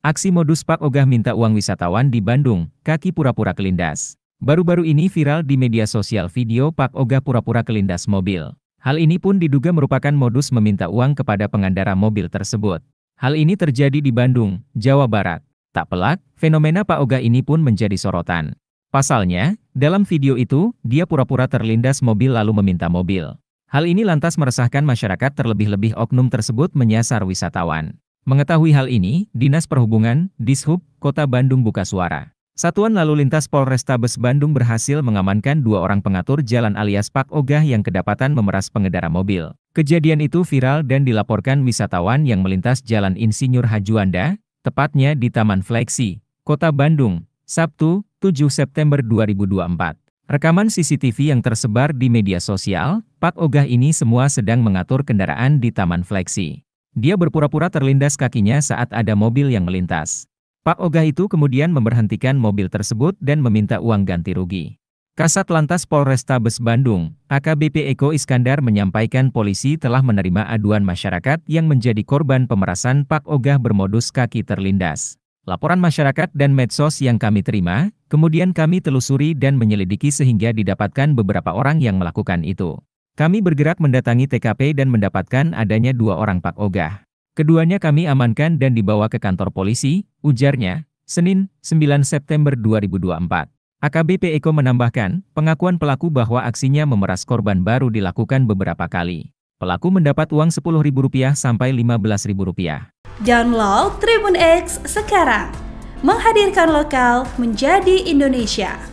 Aksi modus Pak Ogah minta uang wisatawan di Bandung, kaki pura-pura kelindas. Baru-baru ini viral di media sosial video Pak Ogah pura-pura kelindas mobil. Hal ini pun diduga merupakan modus meminta uang kepada pengendara mobil tersebut. Hal ini terjadi di Bandung, Jawa Barat. Tak pelak, fenomena Pak Ogah ini pun menjadi sorotan. Pasalnya, dalam video itu, dia pura-pura terlindas mobil lalu meminta mobil. Hal ini lantas meresahkan masyarakat terlebih-lebih oknum tersebut menyasar wisatawan. Mengetahui hal ini, Dinas Perhubungan, Dishub, Kota Bandung buka suara. Satuan Lalu Lintas Polrestabes Bandung berhasil mengamankan dua orang pengatur jalan alias Pak Ogah yang kedapatan memeras pengendara mobil. Kejadian itu viral dan dilaporkan wisatawan yang melintas Jalan Insinyur Hajuanda, tepatnya di Taman Fleksi, Kota Bandung, Sabtu, 7 September 2024. Rekaman CCTV yang tersebar di media sosial, Pak Ogah ini semua sedang mengatur kendaraan di Taman Fleksi. Dia berpura-pura terlindas kakinya saat ada mobil yang melintas. Pak Ogah itu kemudian memberhentikan mobil tersebut dan meminta uang ganti rugi. Kasat Lantas Polrestabes Bandung, AKBP Eko Iskandar menyampaikan polisi telah menerima aduan masyarakat yang menjadi korban pemerasan Pak Ogah bermodus kaki terlindas. Laporan masyarakat dan medsos yang kami terima, kemudian kami telusuri dan menyelidiki sehingga didapatkan beberapa orang yang melakukan itu. Kami bergerak mendatangi TKP dan mendapatkan adanya dua orang Pak Ogah. Keduanya kami amankan dan dibawa ke kantor polisi, ujarnya, Senin, 9 September 2024. AKBP Eko menambahkan, pengakuan pelaku bahwa aksinya memeras korban baru dilakukan beberapa kali. Pelaku mendapat uang Rp10.000 sampai Rp15.000. Download Tribun X sekarang. Menghadirkan lokal menjadi Indonesia.